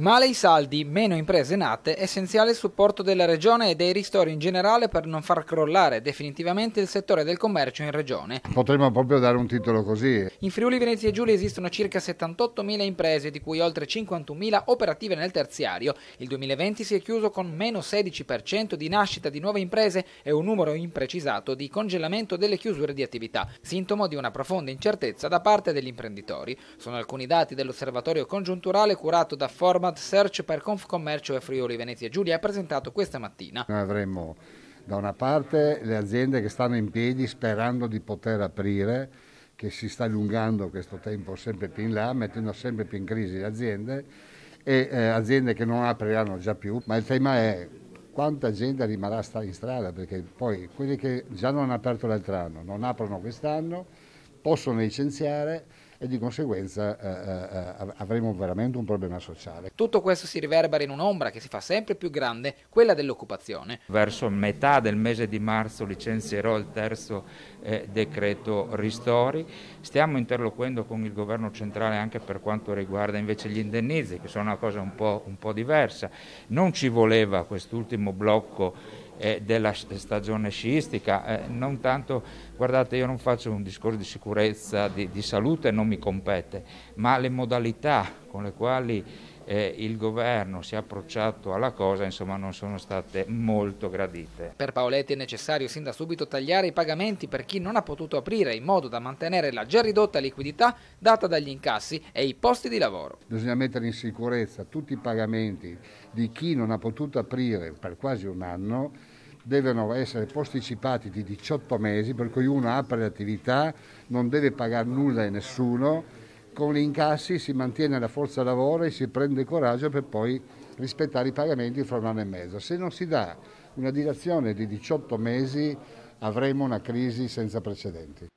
Male i saldi, meno imprese nate, essenziale il supporto della Regione e dei ristori in generale per non far crollare definitivamente il settore del commercio in Regione. Potremmo proprio dare un titolo così. In Friuli Venezia Giulia esistono circa 78.000 imprese, di cui oltre 51.000 operative nel terziario. Il 2020 si è chiuso con meno 16% di nascita di nuove imprese e un numero imprecisato di congelamento delle chiusure di attività, sintomo di una profonda incertezza da parte degli imprenditori. Sono alcuni dati dell'osservatorio congiunturale curato da Forma Smart Search per Confcommercio e Friuli Venezia Giulia ha presentato questa mattina. Noi avremo da una parte le aziende che stanno in piedi sperando di poter aprire, che si sta allungando questo tempo sempre più in là, mettendo sempre più in crisi le aziende e eh, aziende che non apriranno già più, ma il tema è quanta gente rimarrà in strada perché poi quelli che già non hanno aperto l'altro anno non aprono quest'anno possono licenziare e di conseguenza eh, eh, eh avremo veramente un problema sociale. Tutto questo si riverbera in un'ombra che si fa sempre più grande, quella dell'occupazione. Verso metà del mese di marzo licenzierò il terzo eh, decreto ristori, stiamo interloquendo con il governo centrale anche per quanto riguarda invece gli indennizi che sono una cosa un po', un po diversa, non ci voleva quest'ultimo blocco eh, della stagione sciistica, eh, non tanto, guardate io non faccio un discorso di sicurezza, di, di salute, non mi compete, ma le modalità con le quali eh, il governo si è approcciato alla cosa insomma non sono state molto gradite. Per Paoletti è necessario sin da subito tagliare i pagamenti per chi non ha potuto aprire in modo da mantenere la già ridotta liquidità data dagli incassi e i posti di lavoro. Bisogna mettere in sicurezza tutti i pagamenti di chi non ha potuto aprire per quasi un anno devono essere posticipati di 18 mesi per cui uno apre l'attività, non deve pagare nulla a nessuno con gli incassi si mantiene la forza lavoro e si prende coraggio per poi rispettare i pagamenti fra un anno e mezzo. Se non si dà una dilazione di 18 mesi avremo una crisi senza precedenti.